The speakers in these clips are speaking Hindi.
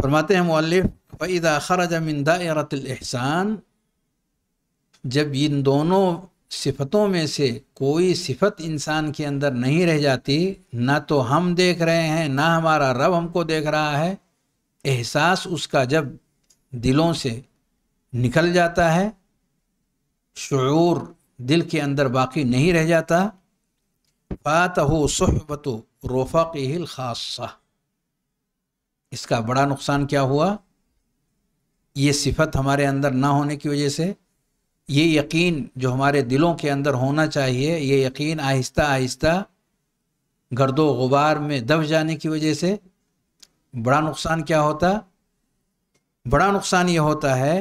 फरमाते हैं मौलिफ फ़ैदा खरज मिन जब इन दोनों सिफतों में से कोई सिफत इंसान के अंदर नहीं रह जाती ना तो हम देख रहे हैं ना हमारा रब हमको देख रहा है एहसास उसका जब दिलों से निकल जाता है शूर दिल के अंदर बाकी नहीं रह जाता फ़ात हो सहबत रोफ़ा की हिल खासा इसका बड़ा नुकसान क्या हुआ ये सिफत हमारे अंदर ना होने की वजह से ये यकीन जो हमारे दिलों के अंदर होना चाहिए ये यकीन आहिस्ता आहिस्ता गर्दो गुबार में दब जाने की वजह से बड़ा नुकसान क्या होता बड़ा नुकसान ये होता है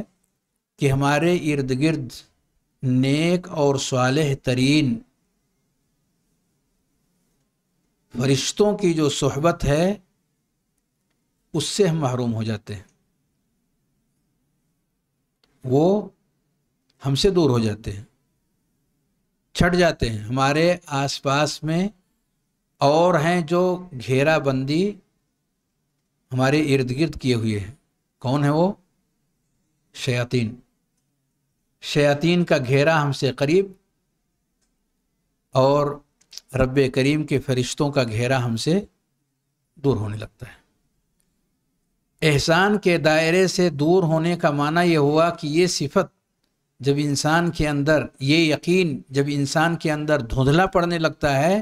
कि हमारे इर्द गिर्द नेक और साल तरीन फरिश्तों की जो सहबत है उससे हम महरूम हो जाते हैं वो हमसे दूर हो जाते हैं छट जाते हैं हमारे आसपास में और हैं जो घेराबंदी हमारे इर्द गिर्द किए हुए हैं कौन है वो शयातीन शयातीन का घेरा हमसे करीब और रब करीम के फरिश्तों का घेरा हमसे दूर होने लगता है एहसान के दायरे से दूर होने का माना यह हुआ कि ये सिफत जब इंसान के अंदर ये यकीन जब इंसान के अंदर धुंधला पड़ने लगता है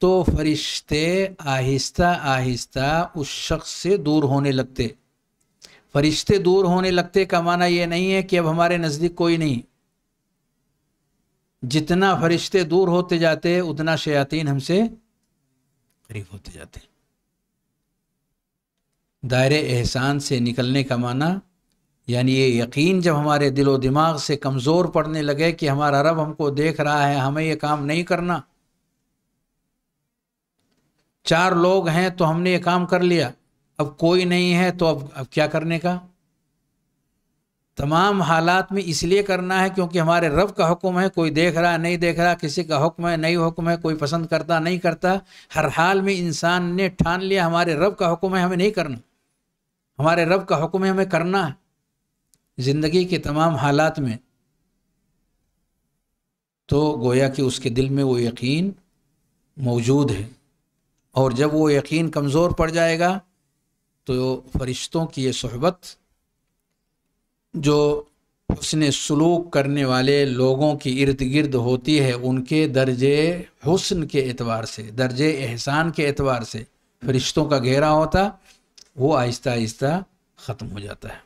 तो फरिश्ते आहिस्ता आहिस्ता उस शख्स से दूर होने लगते फरिश्ते दूर होने लगते का माना यह नहीं है कि अब हमारे नज़दीक कोई नहीं जितना फरिश्ते दूर होते जाते उतना शयातीन हमसे करीब होते जाते हैं दायरे एहसान से निकलने का माना यानी ये यकीन जब हमारे दिलो दिमाग से कमज़ोर पड़ने लगे कि हमारा रब हमको देख रहा है हमें ये काम नहीं करना चार लोग हैं तो हमने ये काम कर लिया अब कोई नहीं है तो अब अब क्या करने का तमाम हालात में इसलिए करना है क्योंकि हमारे रब का हुक्म है कोई देख रहा है नहीं देख रहा किसी का हुक्म है नहीं हुक्म है कोई पसंद करता नहीं करता हर हाल में इंसान ने ठान लिया हमारे रब का हुक्म है हमें नहीं करना हमारे रब का हुक्म हमें करना है ज़िंदगी के तमाम हालात में तो गोया कि उसके दिल में वो यकीन मौजूद है और जब वो यकीन कमज़ोर पड़ जाएगा तो फरिश्तों की ये सहबत जो उसने सलूक करने वाले लोगों की इर्द गिर्द होती है उनके दर्जे हुसन के एतवार से दर्जे एहसान के एतवार से फरिश्तों का घेरा होता वो आहिस्ता आहिस्ता ख़त्म हो जाता है